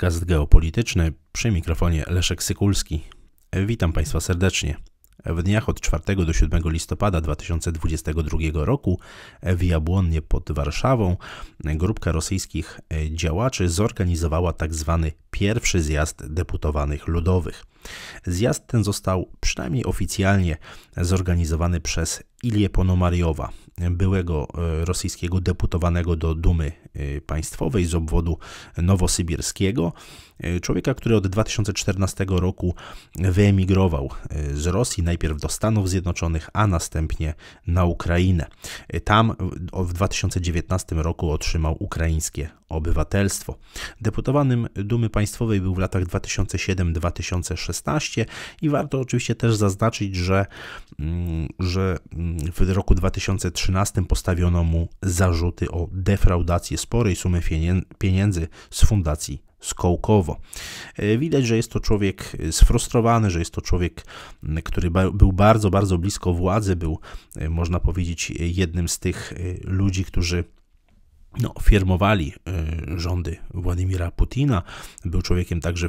podcast geopolityczny przy mikrofonie Leszek Sykulski. Witam Państwa serdecznie. W dniach od 4 do 7 listopada 2022 roku w Jabłonnie pod Warszawą grupka rosyjskich działaczy zorganizowała tzw. Tak pierwszy zjazd deputowanych ludowych. Zjazd ten został przynajmniej oficjalnie zorganizowany przez Ilię Ponomariowa, byłego e, rosyjskiego deputowanego do Dumy e, Państwowej z obwodu nowosybirskiego, e, człowieka, który od 2014 roku wyemigrował z Rosji, najpierw do Stanów Zjednoczonych, a następnie na Ukrainę. Tam w 2019 roku otrzymał ukraińskie obywatelstwo. Deputowanym Dumy Państwowej był w latach 2007-2016 i warto oczywiście też zaznaczyć, że, mm, że mm, w roku 2013 postawiono mu zarzuty o defraudację sporej sumy pieniędzy z fundacji Skołkowo. E, widać, że jest to człowiek e, sfrustrowany, że jest to człowiek, który był bardzo, bardzo blisko władzy, był, e, można powiedzieć, jednym z tych ludzi, którzy no, firmowali y, rządy Władimira Putina. Był człowiekiem także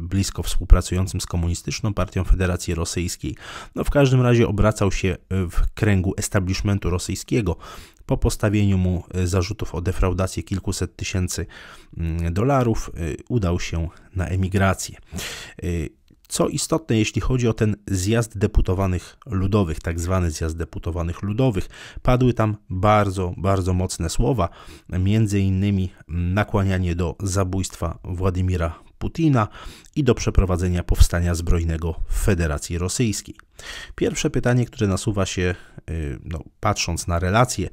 blisko współpracującym z Komunistyczną Partią Federacji Rosyjskiej. No, w każdym razie obracał się y, w kręgu establishmentu rosyjskiego. Po postawieniu mu y, zarzutów o defraudację kilkuset tysięcy mm, dolarów udał się na emigrację. Co istotne, jeśli chodzi o ten zjazd deputowanych ludowych, tak zwany zjazd deputowanych ludowych, padły tam bardzo, bardzo mocne słowa, między innymi nakłanianie do zabójstwa Władimira Putina i do przeprowadzenia powstania zbrojnego w Federacji Rosyjskiej. Pierwsze pytanie, które nasuwa się, y, no, patrząc na relacje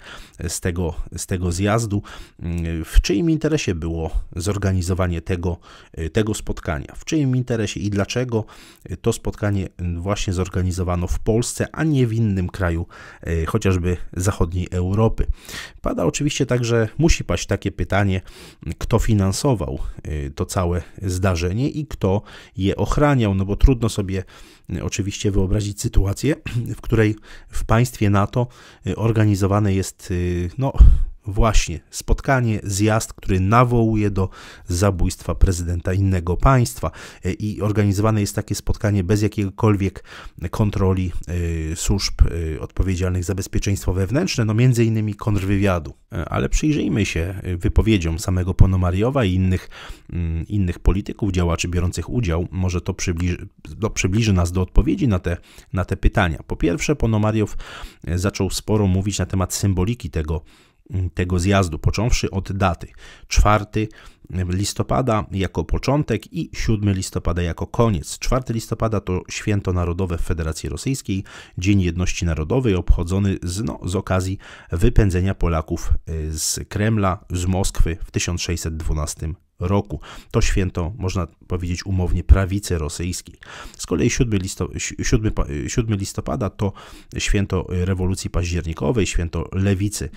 z tego, z tego zjazdu, y, w czyim interesie było zorganizowanie tego, y, tego spotkania? W czyim interesie i dlaczego to spotkanie właśnie zorganizowano w Polsce, a nie w innym kraju, chociażby zachodniej Europy? Pada oczywiście także, musi paść takie pytanie, kto finansował to całe zdarzenie i kto je ochraniał, no bo trudno sobie oczywiście wyobrazić sytuację, w której w państwie NATO y, organizowane jest y, no, właśnie spotkanie, zjazd, który nawołuje do zabójstwa prezydenta innego państwa e, i organizowane jest takie spotkanie bez jakiegokolwiek kontroli e, służb e, odpowiedzialnych za bezpieczeństwo wewnętrzne, no między innymi kontrwywiadu. Ale przyjrzyjmy się wypowiedziom samego Ponomariowa i innych, mm, innych polityków, działaczy biorących udział. Może to przybliży, no, przybliży nas do odpowiedzi na te, na te pytania. Po pierwsze, Ponomariow zaczął sporo mówić na temat symboliki tego tego zjazdu, począwszy od daty 4 listopada jako początek i 7 listopada jako koniec. 4 listopada to święto narodowe w Federacji Rosyjskiej, Dzień Jedności Narodowej obchodzony z, no, z okazji wypędzenia Polaków y, z Kremla, z Moskwy w 1612 roku. To święto, można powiedzieć umownie, prawicy rosyjskiej. Z kolei 7 listopada to święto rewolucji październikowej, święto lewicy e,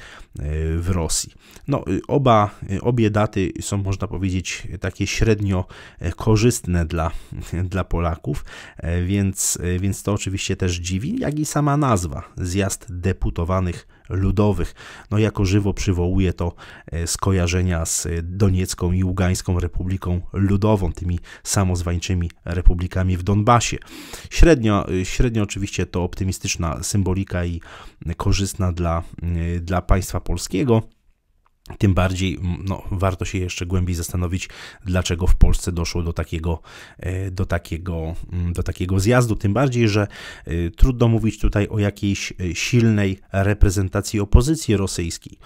w Rosji. No, y, oba, y, obie daty są, można powiedzieć, takie średnio e, korzystne dla, dla Polaków, e, więc, więc to oczywiście też dziwi, jak i sama nazwa, zjazd deputowanych ludowych. No jako żywo przywołuje to e, skojarzenia z e, Doniecką i Ługańską Republiką Ludową, tymi samozwańczymi republikami w Donbasie. Średnio, e, średnio oczywiście to optymistyczna symbolika i korzystna dla, dla państwa polskiego. Tym bardziej no, warto się jeszcze głębiej zastanowić, dlaczego w Polsce doszło do takiego, e, do, takiego, do takiego zjazdu. Tym bardziej, że e, trudno mówić tutaj o jakiejś e, silnej reprezentacji opozycji rosyjskiej.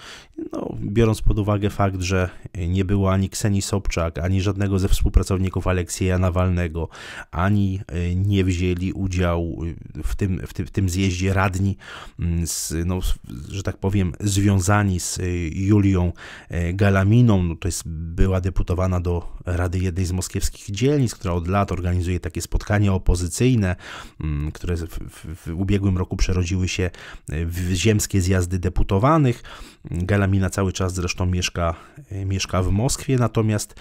No, biorąc pod uwagę fakt, że nie było ani Kseni Sobczak, ani żadnego ze współpracowników Aleksieja Nawalnego, ani nie wzięli udziału w tym, w tym, w tym zjeździe radni, z, no, że tak powiem, związani z Julią E, Galaminą. No to jest była deputowana do Rady jednej z moskiewskich dzielnic, która od lat organizuje takie spotkania opozycyjne, mm, które w, w, w ubiegłym roku przerodziły się e, w ziemskie zjazdy deputowanych. Galamina cały czas zresztą mieszka, e, mieszka w Moskwie, natomiast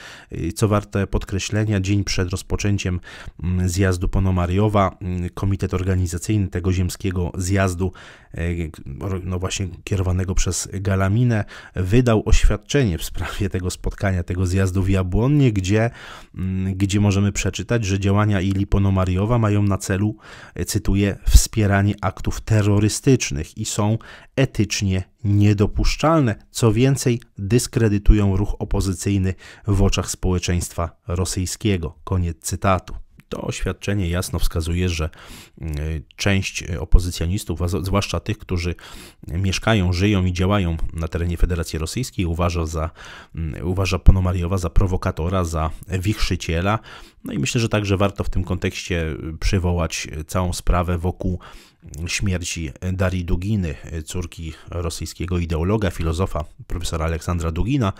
co warte podkreślenia, dzień przed rozpoczęciem mm, zjazdu Ponomariowa, mm, komitet organizacyjny tego ziemskiego zjazdu, no właśnie kierowanego przez Galaminę, wydał wydał oświadczenie w sprawie tego spotkania, tego zjazdu w Jabłonnie, gdzie, mm, gdzie możemy przeczytać, że działania Ili Ponomariowa mają na celu, e, cytuję, wspieranie aktów terrorystycznych i są etycznie niedopuszczalne. Co więcej, dyskredytują ruch opozycyjny w oczach społeczeństwa rosyjskiego. Koniec cytatu. To oświadczenie jasno wskazuje, że mm, część opozycjonistów, a zwłaszcza tych, którzy mieszkają, żyją i działają na terenie Federacji Rosyjskiej, uważa, za, mm, uważa Ponomariowa za prowokatora, za wichrzyciela, no i myślę, że także warto w tym kontekście y, przywołać y, całą sprawę wokół y, śmierci Darii Duginy, córki rosyjskiego ideologa, filozofa profesora Aleksandra Dugina.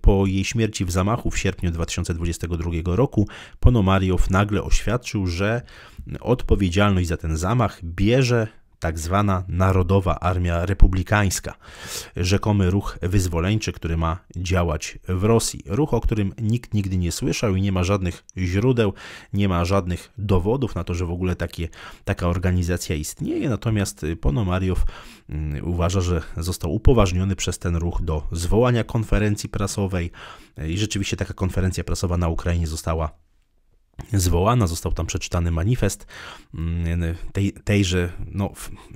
Po jej śmierci w zamachu w sierpniu 2022 roku Ponomariow nagle oświadczył, że odpowiedzialność za ten zamach bierze tak zwana Narodowa Armia Republikańska, rzekomy ruch wyzwoleńczy, który ma działać w Rosji. Ruch, o którym nikt nigdy nie słyszał i nie ma żadnych źródeł, nie ma żadnych dowodów na to, że w ogóle takie, taka organizacja istnieje. Natomiast Ponomariow mm, uważa, że został upoważniony przez ten ruch do zwołania konferencji prasowej i rzeczywiście taka konferencja prasowa na Ukrainie została zwołana, został tam przeczytany manifest mm, tej, tejże no,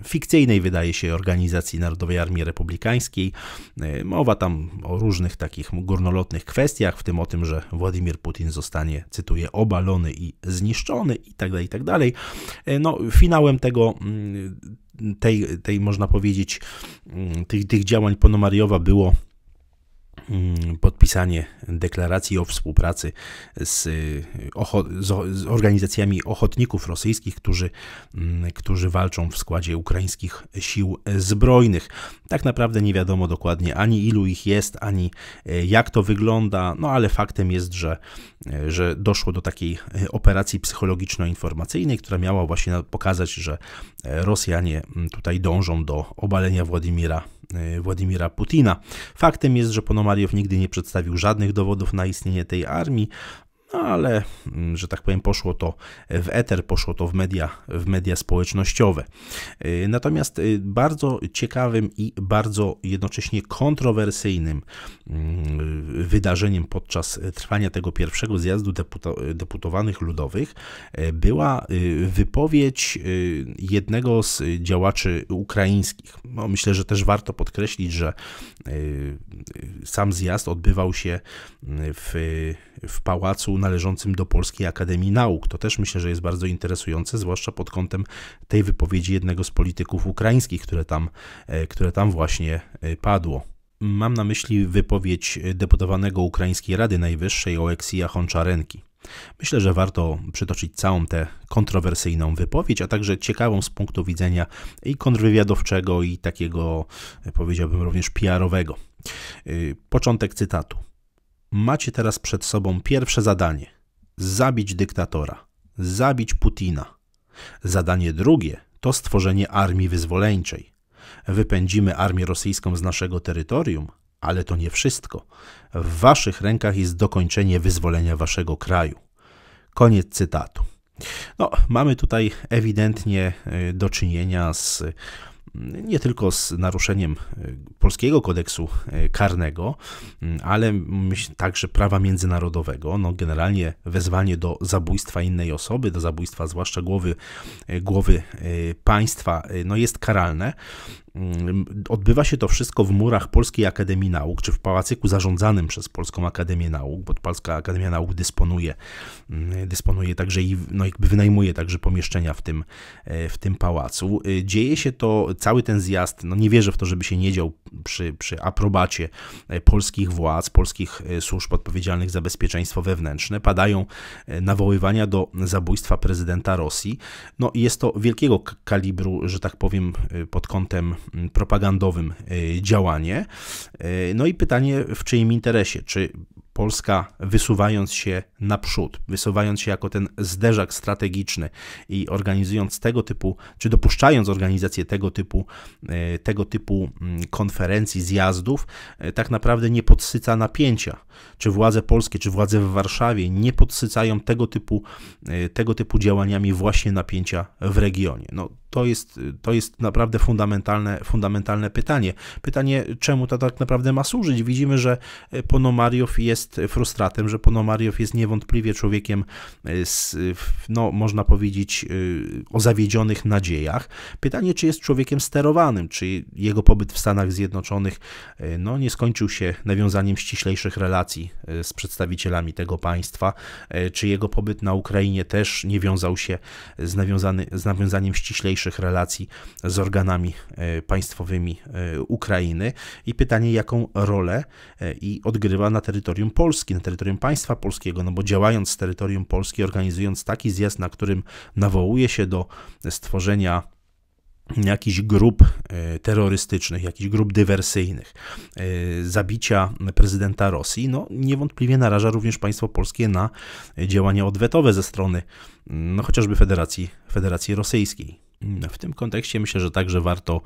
fikcyjnej, wydaje się, organizacji Narodowej Armii Republikańskiej. E, mowa tam o różnych takich górnolotnych kwestiach, w tym o tym, że Władimir Putin zostanie, cytuję, obalony i zniszczony itd., tak itd. Tak e, no, finałem tego mm, tej, tej można powiedzieć, mm, tych, tych działań Ponomariowa było Mm, podpisanie deklaracji o współpracy z, z, organizacjami ochotników rosyjskich, którzy, mm, którzy walczą w składzie ukraińskich sił zbrojnych. Tak naprawdę nie wiadomo dokładnie ani ilu ich jest, ani e, jak to wygląda, no ale faktem jest, że, e, że doszło do takiej e, operacji psychologiczno-informacyjnej, która miała właśnie pokazać, że Rosjanie mm, tutaj dążą do obalenia Władimira E, Władimira Putina. Faktem jest, że Ponomariow nigdy nie przedstawił żadnych dowodów na istnienie tej armii, no, ale, mm, że tak powiem, poszło to w eter, poszło to w media, w media społecznościowe. Y, natomiast y, bardzo ciekawym i bardzo jednocześnie kontrowersyjnym mm, wydarzeniem podczas trwania tego pierwszego zjazdu deputowanych ludowych y, była wypowiedź jednego z działaczy ukraińskich. No, myślę, że też warto podkreślić, że sam zjazd odbywał się w, w pałacu należącym do Polskiej Akademii Nauk. To też myślę, że jest bardzo interesujące, zwłaszcza pod kątem tej wypowiedzi jednego z polityków ukraińskich, które tam, e, które tam właśnie e, padło. Mam na myśli wypowiedź deputowanego Ukraińskiej Rady Najwyższej Oleksija Honczarenki. Myślę, że warto przytoczyć całą tę kontrowersyjną wypowiedź, a także ciekawą z punktu widzenia i kontrwywiadowczego, i takiego, e, powiedziałbym, również PR-owego. Początek cytatu. Macie teraz przed sobą pierwsze zadanie: zabić dyktatora, zabić Putina. Zadanie drugie to stworzenie armii wyzwoleńczej. Wypędzimy armię rosyjską z naszego terytorium, ale to nie wszystko. W waszych rękach jest dokończenie wyzwolenia waszego kraju. Koniec cytatu. No, mamy tutaj ewidentnie y, do czynienia z nie tylko z naruszeniem e, polskiego kodeksu e, karnego, ale także prawa międzynarodowego. No, generalnie wezwanie do zabójstwa innej osoby, do zabójstwa zwłaszcza głowy, e, głowy państwa, no, jest karalne. Mm, odbywa się to wszystko w murach Polskiej Akademii Nauk, czy w pałacyku zarządzanym przez Polską Akademię Nauk, bo Polska Akademia Nauk dysponuje, mm, dysponuje także i no jakby wynajmuje także pomieszczenia w tym, e, w tym pałacu. E, dzieje się to, cały ten zjazd, no nie wierzę w to, żeby się nie dział przy, przy aprobacie e, polskich władz, polskich służb odpowiedzialnych za bezpieczeństwo wewnętrzne. Padają nawoływania do zabójstwa prezydenta Rosji. No jest to wielkiego kalibru, że tak powiem, pod kątem Mm, propagandowym e, działanie. E, no i pytanie, w czyim interesie? Czy Polska wysuwając się naprzód, wysuwając się jako ten zderzak strategiczny i organizując tego typu, czy dopuszczając organizację tego typu, e, tego typu mm, konferencji, zjazdów, tak naprawdę nie podsyca napięcia. Czy władze polskie, czy władze w Warszawie nie podsycają tego typu, tego typu działaniami właśnie napięcia w regionie. No, to jest, to jest naprawdę fundamentalne, fundamentalne pytanie. Pytanie, czemu to tak naprawdę ma służyć? Widzimy, że e, Ponomariow jest frustratem, że Ponomariow jest niewątpliwie człowiekiem, e, z, no, można powiedzieć, e, o zawiedzionych nadziejach. Pytanie, czy jest człowiekiem sterowanym, czy jego pobyt w Stanach Zjednoczonych no, nie skończył się nawiązaniem ściślejszych relacji z przedstawicielami tego państwa, czy jego pobyt na Ukrainie też nie wiązał się z, z nawiązaniem ściślejszych relacji z organami e, państwowymi e, Ukrainy i pytanie, jaką rolę e, i odgrywa na terytorium Polski, na terytorium państwa polskiego, no bo działając z terytorium Polski, organizując taki zjazd, na którym nawołuje się do stworzenia jakichś grup terrorystycznych, jakichś grup dywersyjnych, zabicia prezydenta Rosji, no niewątpliwie naraża również państwo polskie na działania odwetowe ze strony mm, no chociażby Federacji, Federacji Rosyjskiej. W tym kontekście myślę, że także warto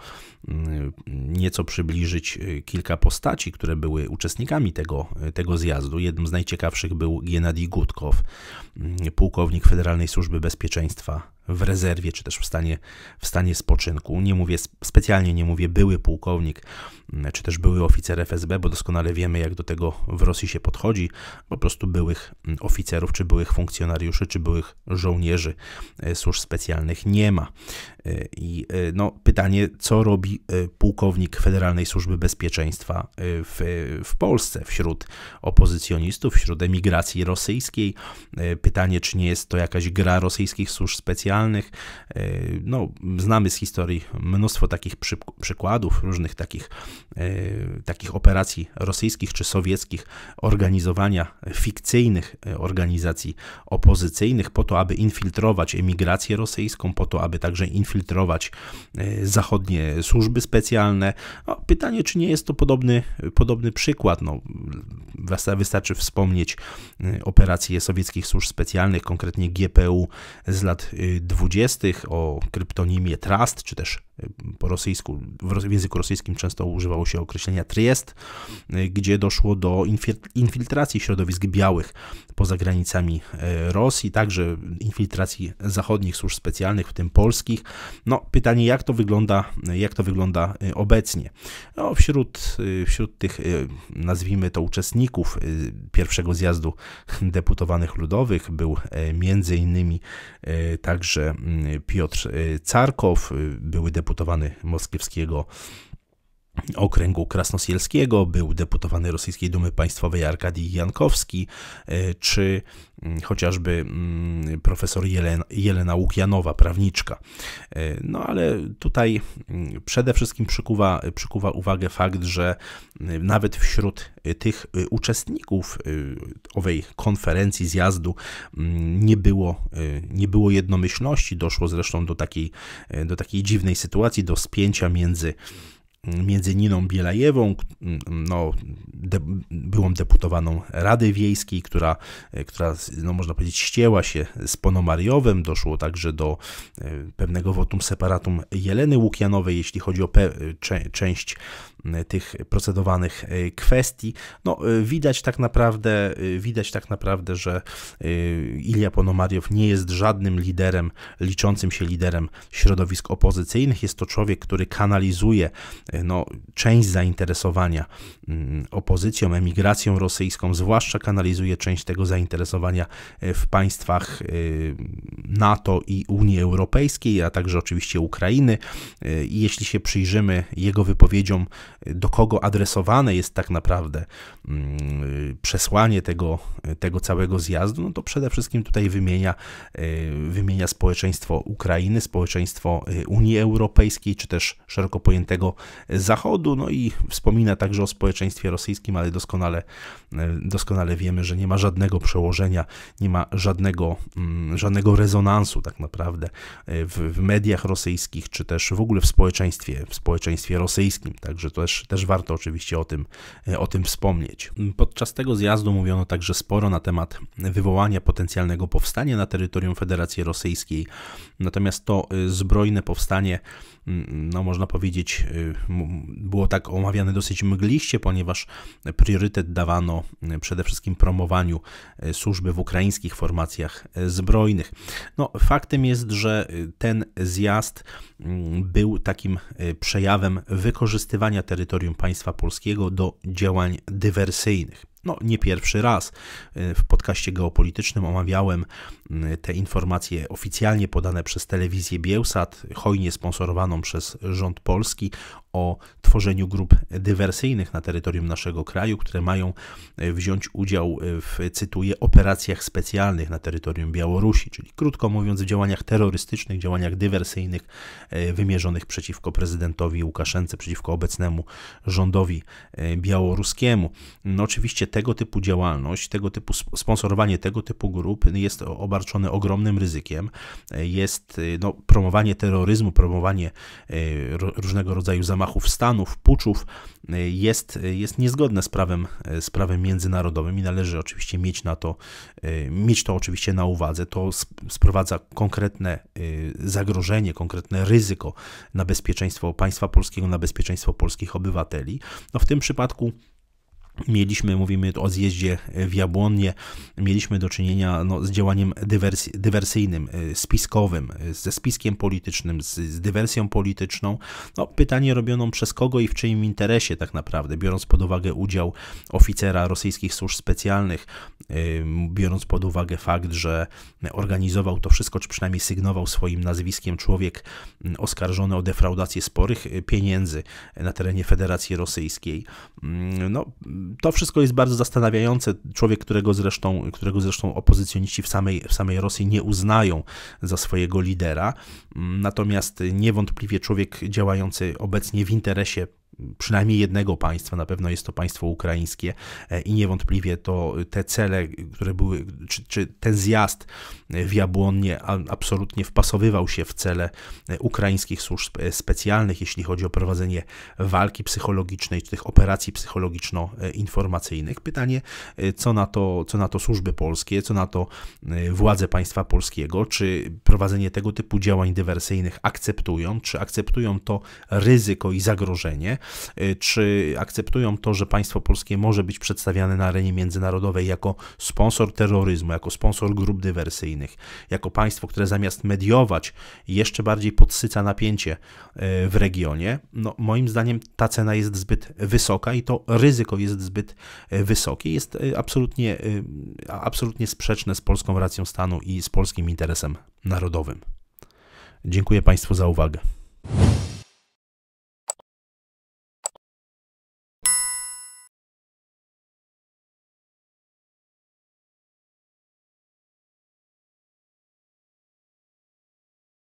mm, nieco przybliżyć y, kilka postaci, które były uczestnikami tego, y, tego zjazdu. Jednym z najciekawszych był Gennady Gutkow, mm, pułkownik Federalnej Służby Bezpieczeństwa w rezerwie, czy też w stanie, w stanie spoczynku. Nie mówię specjalnie, nie mówię były pułkownik, mm, czy też były oficer FSB, bo doskonale wiemy, jak do tego w Rosji się podchodzi. Po prostu byłych mm, oficerów, czy byłych funkcjonariuszy, czy byłych żołnierzy e, służb specjalnych nie ma. E, I e, no, pytanie, co robi pułkownik Federalnej Służby Bezpieczeństwa w, w Polsce wśród opozycjonistów, wśród emigracji rosyjskiej? Pytanie, czy nie jest to jakaś gra rosyjskich służb specjalnych? E, no, znamy z historii mnóstwo takich przy, przykładów, różnych takich, e, takich operacji rosyjskich czy sowieckich, organizowania fikcyjnych e, organizacji opozycyjnych po to, aby infiltrować emigrację rosyjską, po to, aby także infiltrować zachodnie służby specjalne. No, pytanie, czy nie jest to podobny, podobny przykład. No, wystarczy wspomnieć operacje sowieckich służb specjalnych, konkretnie GPU z lat y, dwudziestych o kryptonimie Trust, czy też po rosyjsku, w języku rosyjskim często używało się określenia Triest, y, gdzie doszło do infiltracji środowisk białych poza granicami y, Rosji, także infiltracji zachodnich służb specjalnych, w tym polskich. No, pytanie, jak to wygląda, jak to wygląda y, obecnie? No, wśród, wśród tych, nazwijmy to, uczestników pierwszego zjazdu deputowanych ludowych był między innymi także mm, Piotr Carkow, były deputowany deputowany moskiewskiego okręgu krasnosielskiego, był deputowany Rosyjskiej Dumy Państwowej Arkadii Jankowski, e, czy mm, chociażby mm, profesor Jelena, Łukjanowa, Łukianowa, prawniczka. E, no ale tutaj mm, przede wszystkim przykuwa, przykuwa uwagę fakt, że nawet wśród e, tych uczestników owej konferencji, zjazdu nie było, nie było jednomyślności. Doszło zresztą do takiej, do takiej dziwnej sytuacji, do spięcia między między Niną Bielajewą, no, de, byłą deputowaną Rady Wiejskiej, która, e, która no, można powiedzieć, ścięła się z Ponomariowem. Doszło także do e, pewnego wotum separatum Jeleny Łukianowej, jeśli chodzi o pe, e, cze, część E, tych procedowanych e, kwestii. No, e, widać tak naprawdę, widać tak naprawdę, że Ilia Ponomariow nie jest żadnym liderem, liczącym się liderem środowisk opozycyjnych. Jest to człowiek, który kanalizuje no, część zainteresowania mm, opozycją, emigracją rosyjską, zwłaszcza kanalizuje część tego zainteresowania w państwach NATO i Unii Europejskiej, a także oczywiście Ukrainy. I jeśli się przyjrzymy jego wypowiedziom do kogo adresowane jest tak naprawdę mm, przesłanie tego, tego całego zjazdu, no to przede wszystkim tutaj wymienia, e, wymienia społeczeństwo Ukrainy, społeczeństwo e, Unii Europejskiej, czy też szeroko pojętego Zachodu, no i wspomina także o społeczeństwie rosyjskim, ale doskonale, e, doskonale wiemy, że nie ma żadnego przełożenia, nie ma żadnego, mm, żadnego rezonansu tak naprawdę w, w mediach rosyjskich, czy też w ogóle w społeczeństwie, w społeczeństwie rosyjskim. Także to też, też warto oczywiście o tym, e, o tym wspomnieć. Podczas tego zjazdu mówiono także sporo na temat wywołania potencjalnego powstania na terytorium Federacji Rosyjskiej, natomiast to e, zbrojne powstanie, mm, no można powiedzieć, e, było tak omawiane dosyć mgliście, ponieważ priorytet dawano przede wszystkim promowaniu służby w ukraińskich formacjach zbrojnych. No, faktem jest, że ten zjazd mm, był takim przejawem wykorzystywania terytorium państwa polskiego do działań dywersyjnych no nie pierwszy raz. Y, w podcaście geopolitycznym omawiałem y, te informacje oficjalnie podane przez telewizję Bielsat, hojnie sponsorowaną przez rząd polski, o tworzeniu grup dywersyjnych na terytorium naszego kraju, które mają y, wziąć udział w, cytuję, operacjach specjalnych na terytorium Białorusi, czyli krótko mówiąc, w działaniach terrorystycznych, działaniach dywersyjnych wymierzonych przeciwko prezydentowi Łukaszence, przeciwko obecnemu rządowi białoruskiemu. No, oczywiście tego typu działalność, tego typu sponsorowanie tego typu grup jest obarczone ogromnym ryzykiem. Jest y, no, promowanie terroryzmu, promowanie y, różnego rodzaju zamachów stanów, puczów y, jest, jest niezgodne z prawem, z prawem międzynarodowym i należy oczywiście mieć na to, mieć to oczywiście na uwadze. To sprowadza konkretne zagrożenie, konkretne ryzyko na bezpieczeństwo państwa polskiego, na bezpieczeństwo polskich obywateli. No, w tym przypadku Mieliśmy, mówimy o zjeździe e, w Jabłonnie, mieliśmy do czynienia no, z działaniem dywersyjnym, e, spiskowym, e, ze spiskiem politycznym, z, z dywersją polityczną. No, pytanie robioną przez kogo i w czyim interesie tak naprawdę, biorąc pod uwagę udział oficera rosyjskich służb specjalnych, biorąc pod uwagę fakt, że organizował to wszystko, czy przynajmniej sygnował swoim nazwiskiem człowiek mm, oskarżony o defraudację sporych pieniędzy na terenie Federacji Rosyjskiej. Mm, no, to wszystko jest bardzo zastanawiające. Człowiek, którego zresztą, którego zresztą opozycjoniści w samej, w samej Rosji nie uznają za swojego lidera, natomiast niewątpliwie człowiek działający obecnie w interesie przynajmniej jednego państwa, na pewno jest to państwo ukraińskie e, i niewątpliwie to e, te cele, które były, czy, czy ten zjazd e, w absolutnie wpasowywał się w cele ukraińskich służb specjalnych, jeśli chodzi o prowadzenie walki psychologicznej, czy tych operacji psychologiczno-informacyjnych. Pytanie, co na, to, co na to służby polskie, co na to władze państwa polskiego, czy prowadzenie tego typu działań dywersyjnych akceptują, czy akceptują to ryzyko i zagrożenie, Y, czy akceptują to, że państwo polskie może być przedstawiane na arenie międzynarodowej jako sponsor terroryzmu, jako sponsor grup dywersyjnych, jako państwo, które zamiast mediować jeszcze bardziej podsyca napięcie y, w regionie, no moim zdaniem ta cena jest zbyt wysoka i to ryzyko jest zbyt y, wysokie. Jest absolutnie, absolutnie sprzeczne z polską racją stanu i z polskim interesem narodowym. Dziękuję Państwu za uwagę.